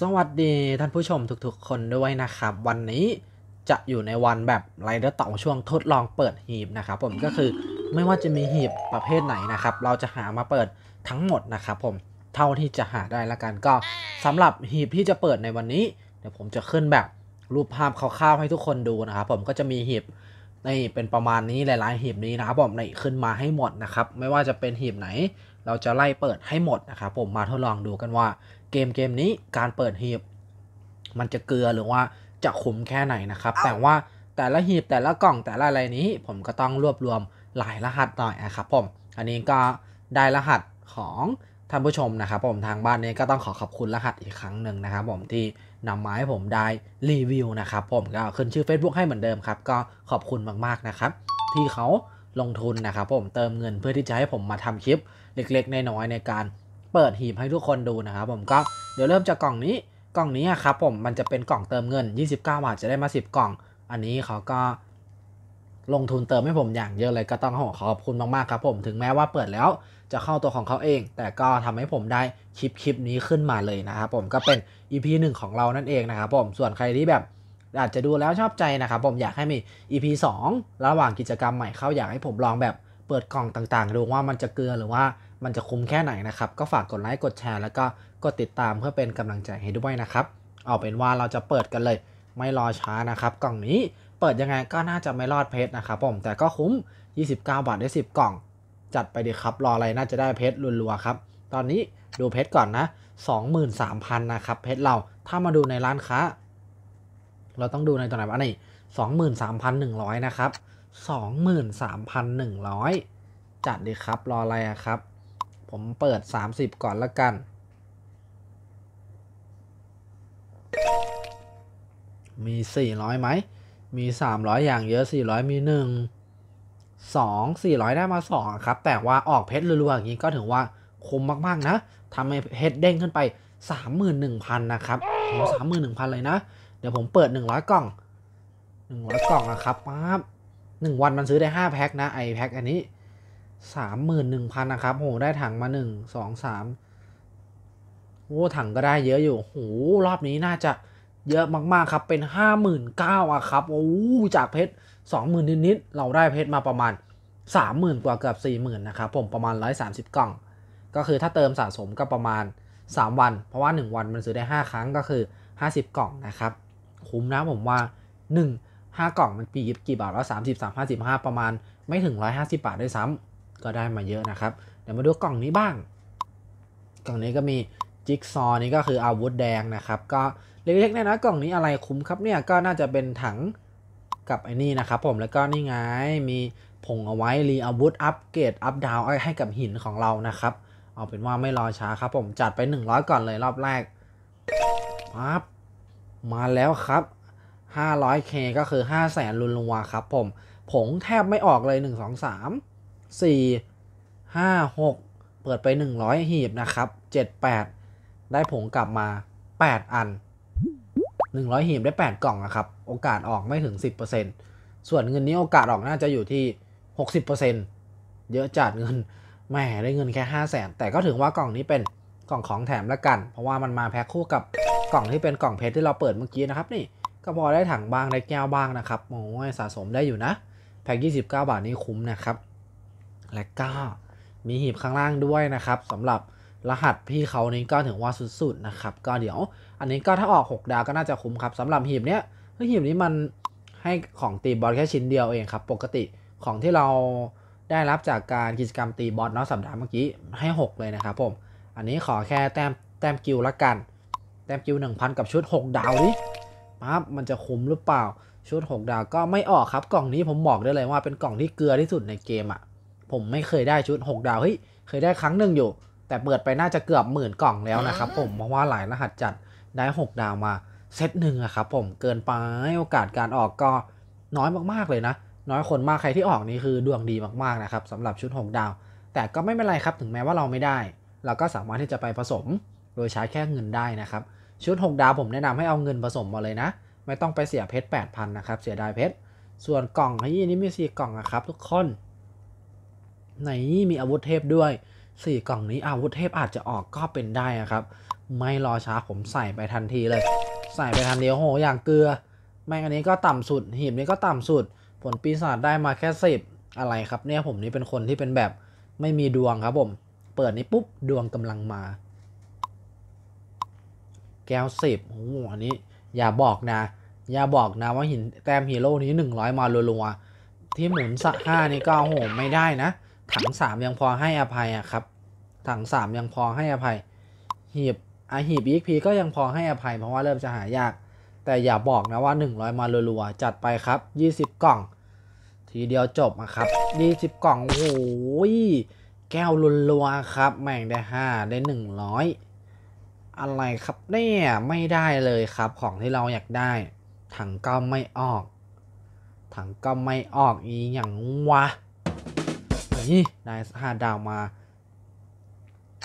สวัสดีท่านผู้ชมทุกๆ คนด้วยนะครับ วันนี้จะอยู่ในวันแบบไรเดอร์ต่อช่วงทดลองเปิดหีบนะครับผมก็คือไม่ว่าจะมีหีบประเภทไหนนะครับเราจะหามาเปิดทั้งหมดนะครับผมเท่าที่จะหาได้ละกันก็สำหรับหีบที่จะเปิดในวันนี้ เดี๋ยวผมจะขึ้นแบบรูปภาพคร่าวๆให้ทุกคนดูนะครับผมก็จะมีหีบในเป็นประมาณนี้หลายๆหีบนี้นะครับผมในขึ้นมาให้หมดนะครับไม่ว่าจะเป็นหีบไหน เราจะไล่เปิดให้หมดนะครับผมมาทดลองดูกันว่าเกมเกมนี้การเปิดหีบมันจะเกลือหรือว่าจะขุมแค่ไหนนะครับ แต่ว่าแต่ละหีบแต่ละกล่องแต่ละอะไรนี้ ผมก็ต้องรวบรวมหลายรหัสหน่อยนะครับผมอันนี้ก็ได้รหัสของท่านผู้ชมนะครับผมทางบ้านนี้ก็ต้องขอขอบคุณรหัสอีกครั้งหนึ่งนะครับผมที่นำมาให้ผมได้รีวิวนะครับผมก็ขึ้นชื่อ Facebook ให้เหมือนเดิมครับก็ขอบคุณมากๆนะครับ ที่เขาลงทุนนะครับผมเติมเงินเพื่อที่จะให้ผมมาทำคลิป เล็กๆ น้อยๆในการเปิดหีบให้ทุกคนดูนะครับผมก็เดี๋ยวเริ่มจากกล่องนี้กล่องนี้ครับผมมันจะเป็นกล่องเติมเงิน 29 บาทจะได้มา 10 กล่อง อันนี้เขาก็ลงทุนเติมให้ผมอย่างเยอะเลยก็ต้องขอบคุณมากๆครับผมถึงแม้ว่าเปิดแล้วจะเข้าตัวของเขาเอง แต่ก็ทำให้ผมได้คลิปคลิปนี้ขึ้นมาเลยนะครับผมก็เป็น EP 1 ของเรานั่นเองนะครับผมส่วนใครที่แบบอาจจะดูแล้วชอบใจนะครับผมอยากให้มี EP 2ระหว่างกิจกรรมใหม่เข้าอยากให้ผมลองแบบเปิดกล่องต่างๆดูว่ามันจะเกลือหรือว่ามันจะคุ้มแค่ไหนนะครับ ก็ฝากกดไลค์กดแชร์ แล้วก็กดติดตามเพื่อเป็นกำลังใจให้ด้วยนะครับเอาเป็นว่าเราจะเปิดกันเลย ไม่รอช้านะครับ กล่องนี้เปิดยังไงก็น่าจะไม่รอดเพชรนะครับผมแต่ก็คุ้ม 29 บาทได้10 กล่อง จัดไปดีครับ รออะไรน่าจะได้เพชรรัวๆครับตอนนี้ดูเพชรก่อนนะ23,000นะครับเพชรเราถ้ามาดูในร้านค้าเราต้องดูในตัวไหนบ้างนี่23,100นะครับ23,100 จัดดีครับรออะไรครับผมเปิด 30 ก่อนละกัน มี 400ไหมมี 300 อย่างเยอะ 400 มี 1 2 400 ได้มา2ครับ แต่ว่าออกเพชรรัวๆอย่างนี้ก็ถือว่าคุ้มมากๆนะทำให้เพชรเด้งขึ้นไป 31,000นะครับโสามหมื่นหนึ่งพันเลยนะ เดี๋ยวผมเปิด 100 กล่อง 100 กล่องนะครับป๊าบหนึ่งวันมันซื้อได้ 5 แพ็คนะไอแพ็คอันนี้สามหมื่นหนึ่งพันนะครับโหได้ถังมาหนึ่งสองสามโอ้ถังก็ได้เยอะอยู่โห รอบนี้น่าจะเยอะมากๆครับ เป็นห้าหมื่นเก้าอะครับ โอ้จากเพชรสองหมื่นนิดๆเราได้เพชรมาประมาณสามหมื่นกว่าเกือบสี่หมื่นนะครับผม ประมาณร้อยสามสิบกล่อง ก็คือถ้าเติมสะสมก็ประมาณสามวัน เพราะว่าหนึ่งวันมันซื้อได้ห้าครั้งก็คือห้าสิบกล่องนะครับ คุ้มนะผมว่าหนึ่งห้ากล่องมันปีกี่บาทแล้วสามสิบสามห้าสิบห้าประมาณไม่ถึงร้อยห้าสิบบาทด้วยซ้ำก็ได้มาเยอะนะครับ เดี๋ยวมาดูกล่องนี้บ้าง กล่องนี้ก็มีจิ๊กซอนี่ก็คืออาวุธแดงนะครับ ก็เล็กๆนนะกล่องนี้อะไรคุ้มครับเนี่ยก็น่าจะเป็นถังกับไอ้นี่นะครับผมแล้วก็นี่ไงมีผงเอาไว้รีอาวุธอัปเกรดอัปดาวให้กับหินของเรานะครับเอาเป็นว่าไม่รอช้าครับผมจัดไป 100 ก่อนเลยรอบแรกปั๊บมาแล้วครับ 500k ก็คือ 5 0 0แสนลุนลัวครับผมผงแทบไม่ออกเลย 1 2 3 4 5 6 เปิดไป 100หีบนะครับ7 8 ได้ผงกลับมา 8 อัน100หีบได้8 กล่องนะครับโอกาสออกไม่ถึง 10%ส่วนเงินนี้โอกาสออกน่าจะอยู่ที่ 60%เยอะจัดเงินแหมได้เงินแค่ 5 0 0แสนแต่ก็ถือว่ากล่องนี้เป็นกล่องของแถมละกัน เพราะว่ามันมาแพ็คคู่กับกล่องที่เป็นกล่องเพชรที่เราเปิดเมื่อกี้นะครับ นี่ก็พอได้ถังบ้างได้แก้วบ้างนะครับโอ้ยสะสมได้อยู่นะแพ็ค29 บาทนี้คุ้มนะครับและก็มีหีบข้างล่างด้วยนะครับสำหรับรหัสพี่เขานี้ก็ถึงว่าสุดๆนะครับ ก็เดี๋ยวอันนี้ก็ถ้าออก6ดาวก็น่าจะคุ้มครับสำหรับหีบเนี้ยหีบนี้มันให้ของตีบอลแค่ชิ้นเดียวเองครับ ปกติของที่เราได้รับจากการกิจกรรมตีบอลเนาะสัปดาห์เมื่อกี้ให้ 6 เลยนะครับผม อันนี้ขอแค่แต้มแต้มกิลละกัน แต้มกิล1000กับชุด6ดาวดิปั๊บมันจะคุ้มหรือเปล่า ชุด 6 ดาวก็ไม่ออกครับกล่องนี้ผมบอกได้เลยว่า เป็นกล่องที่เกลือที่สุดในเกมอะ่ะผมไม่เคยได้ชุด 6 ดาวเฮ้ยเคยได้ครั้งหนึ่งอยู่ แต่เปิดไปน่าจะเกือบหมื่นกล่องแล้วนะครับผมเพราะว่าหลายรหัสจัดได้ 6 ดาวมาเซตหนึ่งอะครับผมเกินไปโอกาสการออกก็น้อยมากๆเลยนะน้อยคนมากใครที่ออกนี่คือดวงดีมากๆนะครับสำหรับชุด 6 ดาว แต่ก็ไม่เป็นไรครับถึงแม้ว่าเราไม่ได้ เราก็สามารถที่จะไปผสมโดยใช้แค่เงินได้นะครับชุด 6 ดาวผมแนะนำให้เอาเงินผสมมาเลยนะไม่ต้องไปเสียเพชร8,000นะครับเสียดายเพชรส่วนกล่องที่นี่มี4กล่องนะครับทุกคนในนี้มีอาวุธเทพด้วย4กล่องนี้อาวุธเทพอาจจะออกก็เป็นได้นะครับ ไม่รอช้าผมใส่ไปทันทีเลย ใส่ไปทันเดีโอ้โห อย่างเกลือ แม่งอันนี้ก็ต่ำสุดหีบนี้ก็ต่ำสุด ผลปีศาจได้มาแค่สิบอะไรครับ เนี่ยผมนี่เป็นคนที่เป็นแบบไม่มีดวงครับผม เปิดนี้ปุ๊บดวงกำลังมา แก้วสิบโอ้โหอันนี้ อย่าบอกนะ อย่าบอกนะว่าหินแต้มฮีโร่นี้ 100 มาลัวๆที่หมุนสะห้านี่ก็โหไม่ได้นะถังสามยังพอให้อภัยอะครับ ถังสามยังพอให้อภัยหีบอาหีบอีกพีก็ยังพอให้อภัย เพราะว่าเริ่มจะหายาก แต่อย่าบอกนะว่า100มาลัวๆจัดไปครับ 20 กล่อง ทีเดียวจบอะครับ 20 กล่องโอ้ยแก้วลัวๆครับ แม่งได้5ได้100อะไรครับเนี่ยไม่ได้เลยครับ ของที่เราอยากได้ ถังก็ไม่ออก ถังก็ไม่ออกอีอย่างวะนี่ได้ห้าดาวมา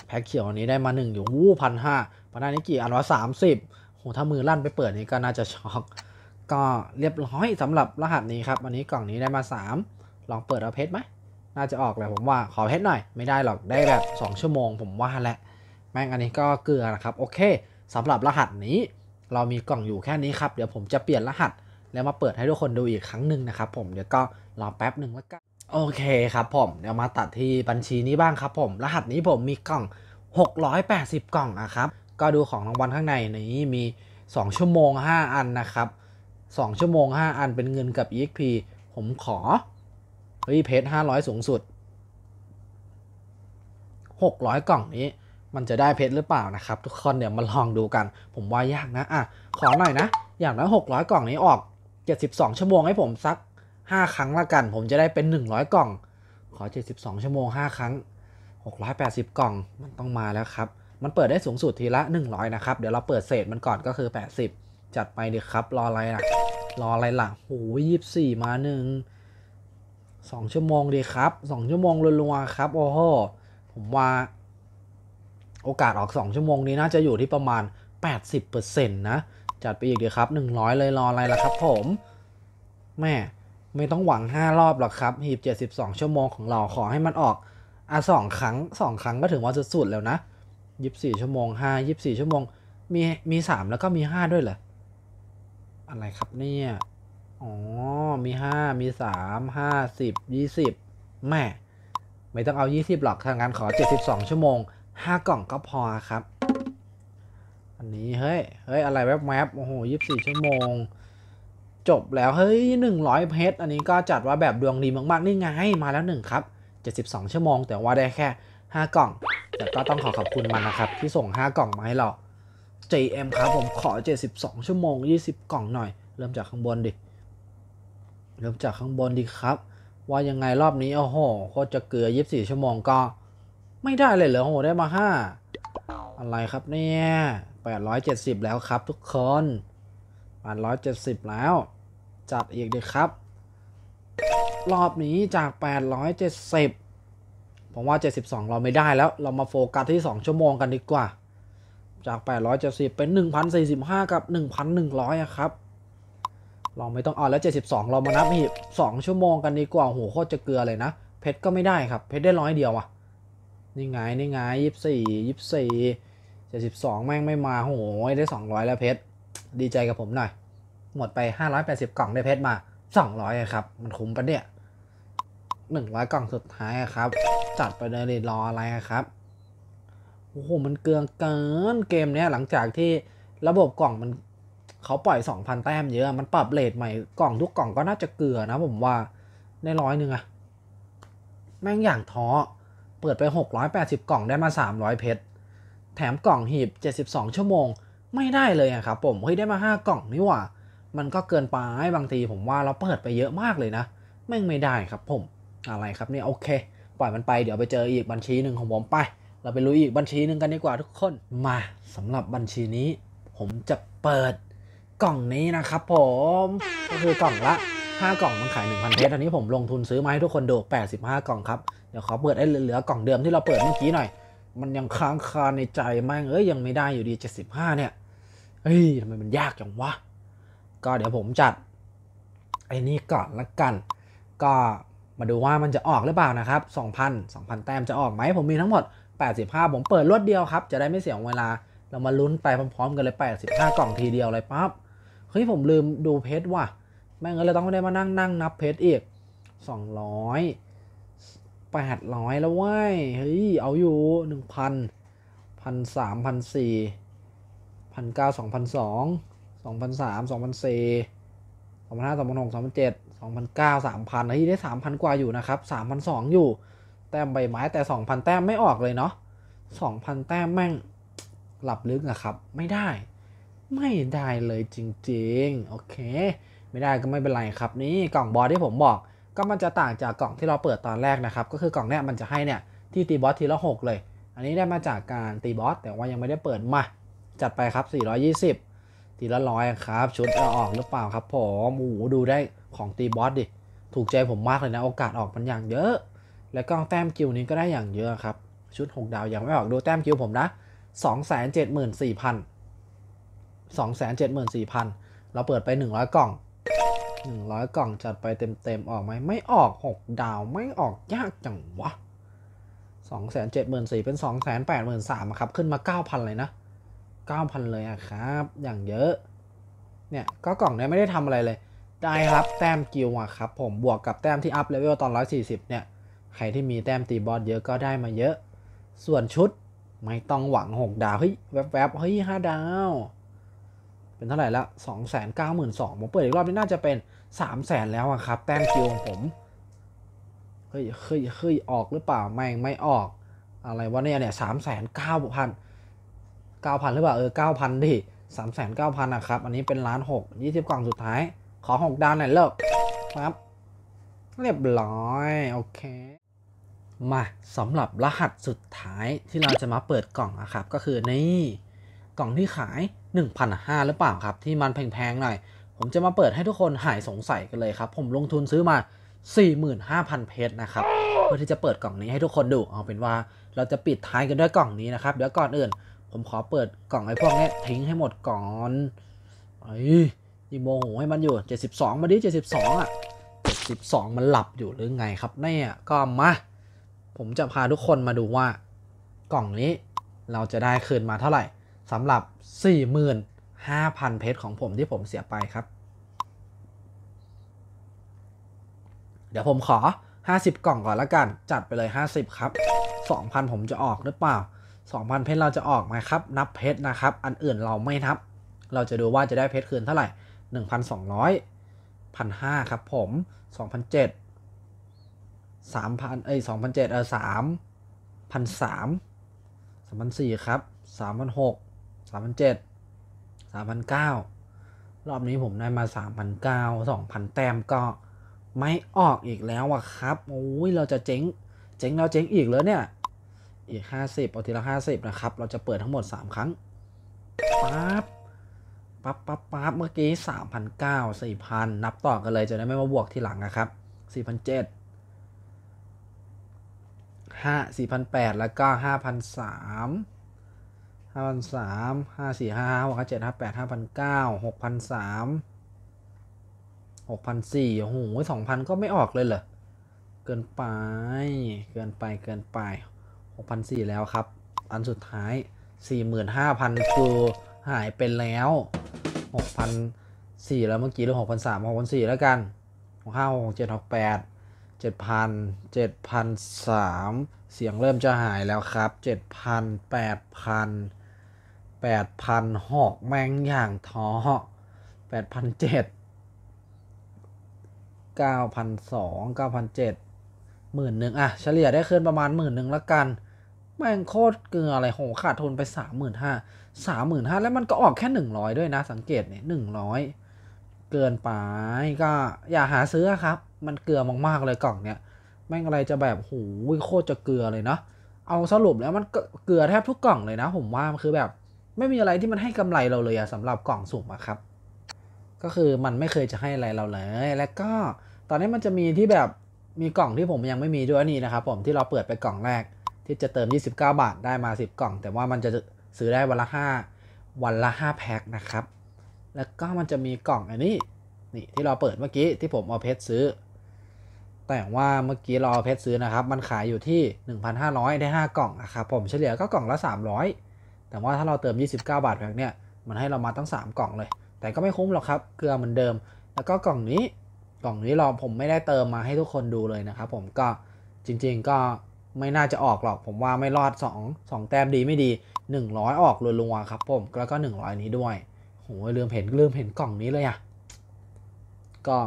แพ็คเขียวอันนี้ได้มาหนึ่งอยู่วู้พันห้าพันห้านี้กี่อันว่าสามสิบโหถ้ามือลั่นไปเปิดนี่ก็น่าจะช็อกก็เรียบร้อยสำหรับรหัสนี้ครับวันนี้กล่องนี้ได้มาสามลองเปิดเอาเพชรไหมน่าจะออกแหละผมว่าขอเพชรหน่อยไม่ได้หรอกได้แบบสองชั่วโมง ผมว่าแหละแม่งอันนี้ก็เกลือนะครับโอเคสำหรับรหัสนี้ เรามีกล่องอยู่แค่นี้ครับเดี๋ยวผมจะเปลี่ยนรหัส แล้วมาเปิดให้ทุกคนดูอีกครั้งหนึ่งนะครับผมเดี๋ยวก็รอแป๊บหนึ่งวกันโอเคครับผม เดี๋ยวมาตัดที่บัญชีนี้บ้างครับผมรหัสนี้ผมมีกล่อง 680 กล่องนะครับ ก็ดูของรางวัลข้างในนี้มี 2 ชั่วโมง 5 อันนะครับ 2 ชั่วโมง 5อันเป็นเงินกับ EXP ผมขอเฮ้ยเพจ500 สูงสุด 600กล่องนี้ มันจะได้เพจหรือเปล่านะครับ ทุกคนเดี๋ยวมาลองดูกัน ผมว่ายากนะอ่ะขอหน่อยนะอย่างน้อย600 กล่องนี้ออก 72 ชั่วโมงให้ผมสัก5ครั้งละกันผมจะได้เป็น 100 กล่อง ขอ 72 ชั่วโมง 5 ครั้ง 680 กล่องมันต้องมาแล้วครับ มันเปิดได้สูงสุดทีละ 100 นะครับ เดี๋ยวเราเปิดเศษมันก่อนก็คือ 80 จัดไปดีครับ รออะไรล่ะ รออะไรล่ะโอ้ยี่มาหนึ่งสองชั่วโมงดีครับสองชั่วโมงรัวๆครับ โอ้โหผมว่าโอกาสออกสองชั่วโมงนี้น่าจะอยู่ที่ประมาณ80%นะจัดไปอีกดีครับ 100 เลยรออะไรล่ะครับ ผมแม่ไม่ต้องหวัง 5 รอบหรอกครับหีบ72 ชั่วโมงของเราขอให้มันออก อ่ะสอง ครั้ง 2 ครั้งก็ถึงว่าสุดๆแล้วนะ24 ชั่วโมง5 24 ชั่วโมงมีมี3แล้วก็มี5 ด้วยเหรอ อะไรครับเนี่ยอ๋อมี5มี3 50 20 แม่ ไม่ต้องเอา20หรอกทางงานขอ72 ชั่วโมง5กล่องก็พอครับอันนี้ เฮ้ยเฮ้ยอะไรแวบๆโอ้โห24 ชั่วโมงจบแล้วเฮ้ย100เพชรอันนี้ก็จัดว่าแบบ ดวงดีมากๆนี่ไง มาแล้ว1ครับ 72 ชั่วโมง แต่ว่าได้แค่ 5 กล่อง แต่ก็ต้องขอขอบคุณมันนะครับ ที่ส่ง 5 กล่องมาให้เรา JM ครับผมขอ 72 ชั่วโมง 20 กล่องหน่อย เริ่มจากข้างบนดิ เริ่มจากข้างบนดิครับ ว่ายังไงรอบนี้โอ้โหโคตรจะเกลือ 24ชั่วโมงก็ ไม่ได้เลยเหรอโหได้มา 5 อะไรครับเนี่ย870 แล้วครับ ทุกคน8ันร้อยเจ็ดสิบแล้วจัดอีกดีครับ รอบนี้จากแปดร้อยเจ็ดสิบผมว่า 72 เราไม่ได้แล้ว เรามาโฟกัสที่ 2 ชั่วโมงกันดีกว่า จาก 870 เป็น1,045 กับ 1,100ครับ เราไม่ต้องเอาแล้ว 72 เรามานับหีบ2 ชั่วโมงกันดีกว่าโหโคตรจะเกลือเลยนะ เพชรก็ไม่ได้ครับเพชรได้ร้อยเดียวอะนี่ไงนี่ไง24 24 72 แม่งไม่มาโหได้200แล้วเพชรดีใจกับผมหน่อย หมดไป 580 กล่องได้เพชรมา 200ครับมันคุ้มปะเนี่ย 100 กล่องสุดท้ายครับ จัดไปเลยรออะไรครับโอ้โหมันเกืองเกินเกมเนี้ยหลังจากที่ระบบกล่องมันเขาปล่อย 2,000 แต้มเยอะมันปรับเลทใหม่กล่องทุกกล่องก็น่าจะเกลือนะ ผมว่าในร้อยหนึ่งอะแม่งอย่างท้อ เปิดไป 680 กล่องได้มา 300 เพชร แถมกล่องหีบ 72 ชั่วโมงไม่ได้เลยครับผมเฮ้ยได้มา 5 กล่องนี่หว่า มันก็เกินไปบางทีผมว่าเราเปิดไปเยอะมากเลยนะแม่งไม่ได้ครับผมอะไรครับเนี่ยโอเค ปล่อยมันไปเดี๋ยวไปเจออีกบัญชีหนึ่งของผมไปเราไปรู้อีกบัญชีหนึ่งกันดีกว่าทุกคนมาสำหรับบัญชีนี้ ผมจะเปิดกล่องนี้นะครับผมก็คือกล่องละ5กล่องมันขาย 1,000เพชรอันนี้ผมลงทุนซื้อมาให้ทุกคนดู85 กล่องครับเดี๋ยวขอเปิดไอ้เหลือกล่องเดิมที่เราเปิดเมื่อกี้หน่อยมันยังค้างคาในใจแม่งเอ้ยยังไม่ได้อยู่ดี 75 เนี่ยเฮ้ยทำไมมันยากจังวะ ก็เดี๋ยวผมจัด ไอ้นี่ก่อนละกัน ก็มาดูว่ามันจะออกหรือเปล่านะครับ 2,000 2,000 แต้มจะออกไหม ผมมีทั้งหมด 85 ผมเปิดรวดเดียวครับ จะได้ไม่เสียเวลา เรามาลุ้นไปพร้อมๆกันเลย 85 กล่องทีเดียวเลยปั๊บ เฮ้ยผมลืมดูเพชรว่ะ แม่งเลยต้องไม่ได้มานั่งนั่ง นับเพชรอีก 200 800 แล้วว้ย เฮ้ยเอาอยู่1,000 1,300 1,400พันเก้าสองพันสองสองพันสามสองพันสี่สองพันห้าสองพันหกสองพันเจ็ดสองพันเก้าสามพันเฮ้ยได้สามพันกว่าอยู่นะครับสามพันสองอยู่ แต้มใบไม้แต่สองพันแต้มไม่ออกเลยเนาะสองพันแต้มแม่งหลับลึกอะครับ ไม่ได้ ไม่ได้เลยจริงๆโอเค ไม่ได้ก็ไม่เป็นไรครับ นี่กล่องบอสที่ผมบอก ก็มันจะต่างจากกล่องที่เราเปิดตอนแรกนะครับ ก็คือกล่องเนี้ยมันจะให้เนี่ยที่ตีบอสทีละหกเลย อันนี้ได้มาจากการตีบอสแต่ว่ายังไม่ได้เปิดมาจัดไปครับ 420ตีละร้อยครับ ชุดเอาออกหรือเปล่าครับผมโอ้โหดูได้ของตีบอสดิ ถูกใจผมมากเลยนะ โอกาสออกมันอย่างเยอะ แล้วก็แต้มคิวนี้ก็ได้อย่างเยอะครับ ชุด 6 ดาวยังไม่ออกดูแต้มคิวผมนะ 274,000 274,000 เราเปิดไป 100 กล่อง 100 กล่องจัดไปเต็มๆ ออกไหมไม่ออก 6 ดาวไม่ออกยากจังวะ 2 7 4 0 0 0เป็น 2 8 3 0 0 0ครับ ขึ้นมา 9,000 เลยนะ9,000 เลยอะครับ อย่างเยอะ เนี่ย ก็กล่องนี้ไม่ได้ทำอะไรเลย ได้รับแต้มกิวอะครับผมบวกกับแต้มที่อัพเลเวลตอน 140 เนี่ย ใครที่มีแต้มตีบอสเยอะก็ได้มาเยอะ ส่วนชุด ไม่ต้องหวัง 6 ดาว เฮ้ย แวบๆ เฮ้ย 5 ดาว เป็นเท่าไหร่ละ292,000ผมเปิดอีกรอบนี้น่าจะเป็น 300,000 แล้วอะครับ แต้มกิวของผมเฮ้ยเฮ้ยเฮ้ยออกหรือเปล่าไม่ไม่ออกอะไรวะเนี่ยเนี่ยสามแสนเก้าพันเก้าพันหรือเปล่าเออเก้าพันดิสามแสนเก้าพันนะครับ อันนี้เป็นล้านหกยี่สิบกล่องสุดท้าย ขอหกดาวหน่อยเลิก ครับ เรียบร้อย โอเค มาสำหรับรหัสสุดท้ายที่เราจะมาเปิดกล่องนะครับ ก็คือนี่กล่องที่ขาย 1,500 หรือเปล่าครับ ที่มันแพงๆ หน่อย ผมจะมาเปิดให้ทุกคนหายสงสัยกันเลยครับ ผมลงทุนซื้อมา 45,000 เพชรนะครับเพื่อที่จะเปิดกล่องนี้ให้ทุกคนดูเอาเป็นว่า เราจะปิดท้ายกันด้วยกล่องนี้นะครับเดี๋ยวก่อนอื่นผมขอเปิดกล่องไอ้พวกนี้ทิ้งให้หมดก่อนไอ้ยีโมโหให้มันอยู่ 72 มาดิ72อ่ะ72 มันหลับอยู่หรือไงครับเนี่ยก็มา ผมจะพาทุกคนมาดูว่ากล่องนี้เราจะได้คืนมาเท่าไหร่สำหรับ 45,000 เพชรของผมที่ผมเสียไปครับ เดี๋ยวผมขอ 50 กล่องก่อนละกัน จัดไปเลย 50 ครับ 2,000 ผมจะออกหรือเปล่า2,000 เพชรเราจะออกไหมครับ นับเพชรนะครับ อันอื่นเราไม่นับ เราจะดูว่าจะได้เพชรคืนเท่าไหร่ 1,200 1,500 ครับผม2 0 0 7 3,000 เอ้ย2,700เออ3,300 3,400 ครับ3 0 0 6 3 0 0 7 3 0 0 9รอบนี้ผมได้มา3 0 0 9 2,000 แต้มก็ไม่ออกอีกแล้วอะครับ โอ้ยเราจะเจ๊ง เจ๊งแล้วเจ๊งอีกเลยเนี่ยอีกห้าสิบเอาทีละห้าสิบนะครับ เราจะเปิดทั้งหมดสามครั้ง ปั๊บ ปั๊บ ปั๊บ ปั๊บ เมื่อกี้สามพันเก้าสี่พันนับต่อกันเลยจะได้ไม่มาบวกทีหลังนะครับสี่พันเจ็ดห้าสี่พันแปดแล้วก็ห้าพันสามห้าพันสามห้าสี่ห้าห้าห้าเจ็ดห้าแปดห้าพันเก้าหกพันสามหกพันสี่โอ้โหสองพันก็ไม่ออกเลยเหรอ เกินไป เกินไป เกินไป6,400แล้วครับ อันสุดท้าย 45,000คือหายไปแล้ว 6,400แล้วเมื่อกี้หรือ6,300 6,400แล้วกัน6,500 6,700 6,800 7,000 7,003เสียงเริ่มจะหายแล้วครับ7,000 8,000 8,006แม่งอย่างท้อ8,007 9,002 9,007หมื่นหนึ่งอะเฉลี่ยได้ขึ้นประมาณหมื่นหนึ่งลวกันแม่งโคตรเกลืออะไรโหขาดทุนไปสามหมื่นห้าสามหมื่นห้าแล้วมันก็ออกแค่หนึ่งร้อยด้วยนะ สังเกตเนี่ยหนึ่งร้อยเกินไปก็อย่าหาซื้อครับ มันเกลือมากๆเลยกล่องเนี่ยแม่งอะไรจะแบบโหโคตรจะเกลือเลยเนาะเอาสรุปแล้วมันเกลือแทบทุกกล่องเลยนะ ผมว่ามันคือแบบไม่มีอะไรที่มันให้กำไรเราเลยอะสำหรับกล่องสุ่มอะครับก็คือมันไม่เคยจะให้อะไรเราเลย แล้วก็ตอนนี้มันจะมีที่แบบมีกล่องที่ผมยังไม่มีด้วยนี่นะครับ ผมที่เราเปิดไปกล่องแรกที่จะเติม 29 บาทได้มา 10 กล่อง แต่ว่ามันจะซื้อได้วันละ 5 วันละ 5 แพ็ค นะครับ แล้วก็มันจะมีกล่องอันนี้นี่ ที่เราเปิดเมื่อกี้ ที่ผมเอาเพชรซื้อ แต่ว่าเมื่อกี้เราเอาเพชรซื้อนะครับ มันขายอยู่ที่ 1,500 ได้ 5 กล่องนะครับ ผมเฉลี่ยก็กล่องละ 300 แต่ว่าถ้าเราเติม 29 บาท แพ็ค เนี่ย มันให้เรามาตั้ง 3 กล่องเลย แต่ก็ไม่คุ้มหรอกครับ เกลือเหมือนเดิม แล้วก็กล่องนี้ กล่องนี้เราผมไม่ได้เติมมาให้ทุกคนดูเลยนะครับผม ก็จริง ๆก็ไม่น่าจะออกหรอกผมว่าไม่รอด 2 2 แต้มดีไม่ดี 100 ออกรัวๆครับผม แล้วก็ 100 นี้ด้วยโหลืมเห็นลืมเห็นกล่องนี้เลยอะกล่อง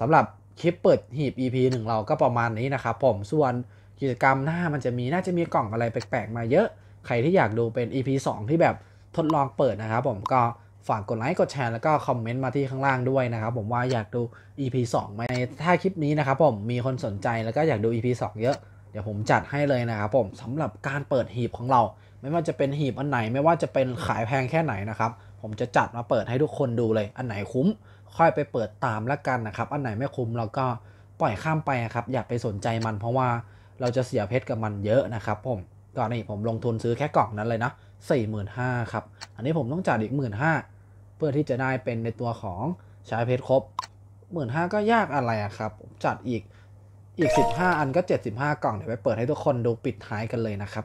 สำหรับคลิปเปิดหีบ EP 1เราก็ประมาณนี้นะครับผม ส่วนกิจกรรมหน้ามันจะมีน่าจะมีกล่องอะไรแปลกๆมาเยอะ ใครที่อยากดูเป็น EP 2ที่แบบทดลองเปิดนะครับผมก็ฝากกดไลค์กดแชร์แล้วก็คอมเมนต์มาที่ข้างล่างด้วยนะครับผมว่าอยากดู EP 2ไหมถ้าคลิปนี้นะครับผมมีคนสนใจแล้วก็อยากดู EP 2 เยอะเดี๋ยวผมจัดให้เลยนะครับผมสำหรับการเปิดหีบของเรา ไม่ว่าจะเป็นหีบอันไหนไม่ว่าจะเป็นขายแพงแค่ไหนนะครับ ผมจะจัดมาเปิดให้ทุกคนดูเลย อันไหนคุ้มค่อยไปเปิดตามละกันนะครับ อันไหนไม่คุ้ม เราก็ปล่อยข้ามไปครับอย่าไปสนใจมัน เพราะว่าเราจะเสียเพชรกับมันเยอะนะครับ ผมก่อนนี้ผมลงทุนซื้อแค่กล่องนั้นเลยนะสี่หมื่นห้าครับอันนี้ผมต้องจ่ายอีกหมื่นห้าเพื่อที่จะได้เป็นในตัวของใช้เพชรครบหมื่นห้าก็ยากอะไรครับจัดอีกอีก 15 อันก็ 75 กล่อง เดี๋ยวไปเปิดให้ทุกคนดูปิดท้ายกันเลยนะครับ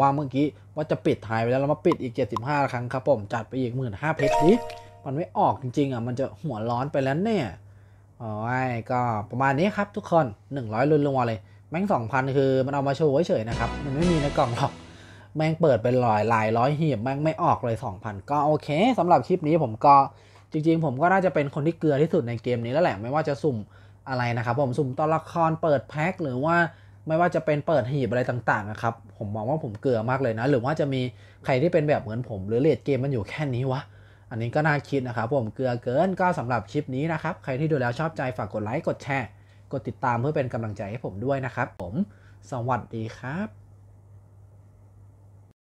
ว่าเมื่อกี้ว่าจะปิดท้ายไปแล้วเรามาปิดอีก 75 ครั้งครับผมจัดไปอีก 1 5ื่นห้าเพชรมันไม่ออกจริงๆอ่ะมันจะหัวร้อนไปแล้วเนี่ยโอ้ยก็ประมาณนี้ครับทุกคน 100ลุนลงมาเลยแม่ง2,000คือ มันเอามาโชว์เฉยๆนะครับมันไม่มีในกล่องหรอกแม่งเปิดเป็นลอยลายร้อยหีบแม่งไม่ออกเลย 2,000 ก็โอเคสำหรับคลิปนี้ผมก็จริง ๆ ผมก็น่าจะเป็นคนที่เกลือที่สุดในเกมนี้แล้วแหละไม่ว่าจะสุ่มอะไรนะครับผมสุ่มตัวละครเปิดแพ็คหรือว่าไม่ว่าจะเป็นเปิดหีบอะไรต่างๆนะครับผมมองว่าผมเกลือมากเลยนะ หรือว่าจะมีใครที่เป็นแบบเหมือนผม หรือเลดเกมมันอยู่แค่นี้วะอันนี้ก็น่าคิดนะครับผมเกลือเกินก็สำหรับคลิปนี้นะครับใครที่ดูแล้วชอบใจฝากกดไลค์กดแชร์กดติดตามเพื่อเป็นกำลังใจให้ผมด้วยนะครับผมสวัสดีครับ